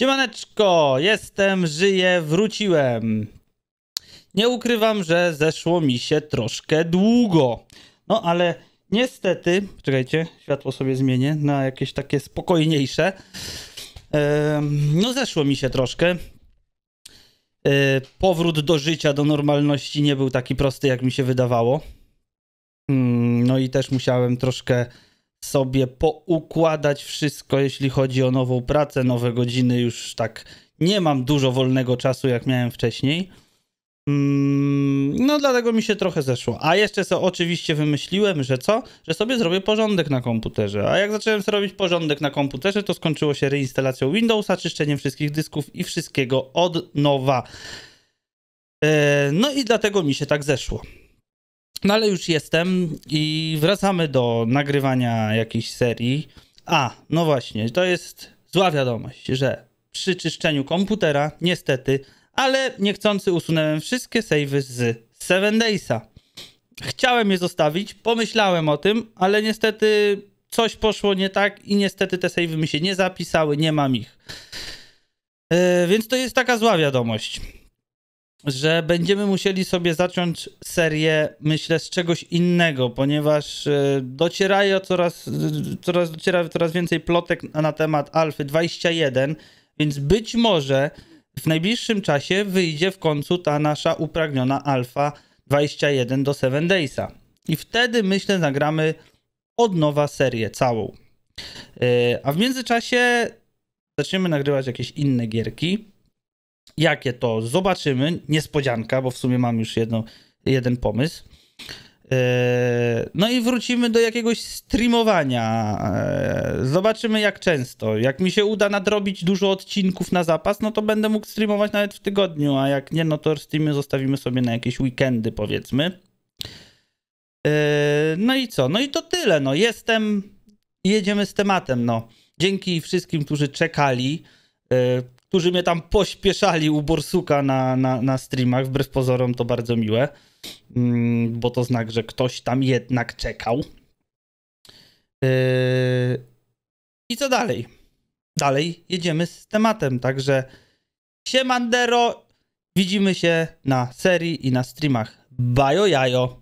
Siemaneczko, jestem, żyję, wróciłem. Nie ukrywam, że zeszło mi się troszkę długo. No ale niestety, czekajcie, światło sobie zmienię na jakieś takie spokojniejsze. No zeszło mi się troszkę. E, powrót do życia, do normalności nie był taki prosty, jak mi się wydawało. Mm, no i też musiałem troszkę sobie poukładać wszystko, jeśli chodzi o nową pracę, nowe godziny. Już tak nie mam dużo wolnego czasu, jak miałem wcześniej. Mm, no, dlatego mi się trochę zeszło. A jeszcze co oczywiście wymyśliłem, że co? Że sobie zrobię porządek na komputerze. A jak zacząłem sobie robić porządek na komputerze, to skończyło się reinstalacją Windowsa, czyszczeniem wszystkich dysków i wszystkiego od nowa. E, no i dlatego mi się tak zeszło. No ale już jestem i wracamy do nagrywania jakiejś serii. A, no właśnie, to jest zła wiadomość, że przy czyszczeniu komputera, niestety, ale niechcący usunąłem wszystkie savey z Seven Daysa. Chciałem je zostawić, pomyślałem o tym, ale niestety coś poszło nie tak i niestety te savey mi się nie zapisały, nie mam ich. Yy, więc to jest taka zła wiadomość że będziemy musieli sobie zacząć serię, myślę, z czegoś innego, ponieważ e, docierają coraz, coraz, dociera coraz więcej plotek na temat Alfy 21, więc być może w najbliższym czasie wyjdzie w końcu ta nasza upragniona Alfa 21 do Seven Daysa. I wtedy, myślę, nagramy od nowa serię całą. E, a w międzyczasie zaczniemy nagrywać jakieś inne gierki. Jakie to? Zobaczymy. Niespodzianka, bo w sumie mam już jedno, jeden pomysł. E, no i wrócimy do jakiegoś streamowania. E, zobaczymy jak często. Jak mi się uda nadrobić dużo odcinków na zapas, no to będę mógł streamować nawet w tygodniu, a jak nie, no to streamy zostawimy sobie na jakieś weekendy powiedzmy. E, no i co? No i to tyle. No jestem, jedziemy z tematem. No. Dzięki wszystkim, którzy czekali którzy mnie tam pośpieszali u Borsuka na, na, na streamach. Wbrew pozorom to bardzo miłe, mm, bo to znak, że ktoś tam jednak czekał. Yy, I co dalej? Dalej jedziemy z tematem, także siemandero, widzimy się na serii i na streamach. Bajo jajo!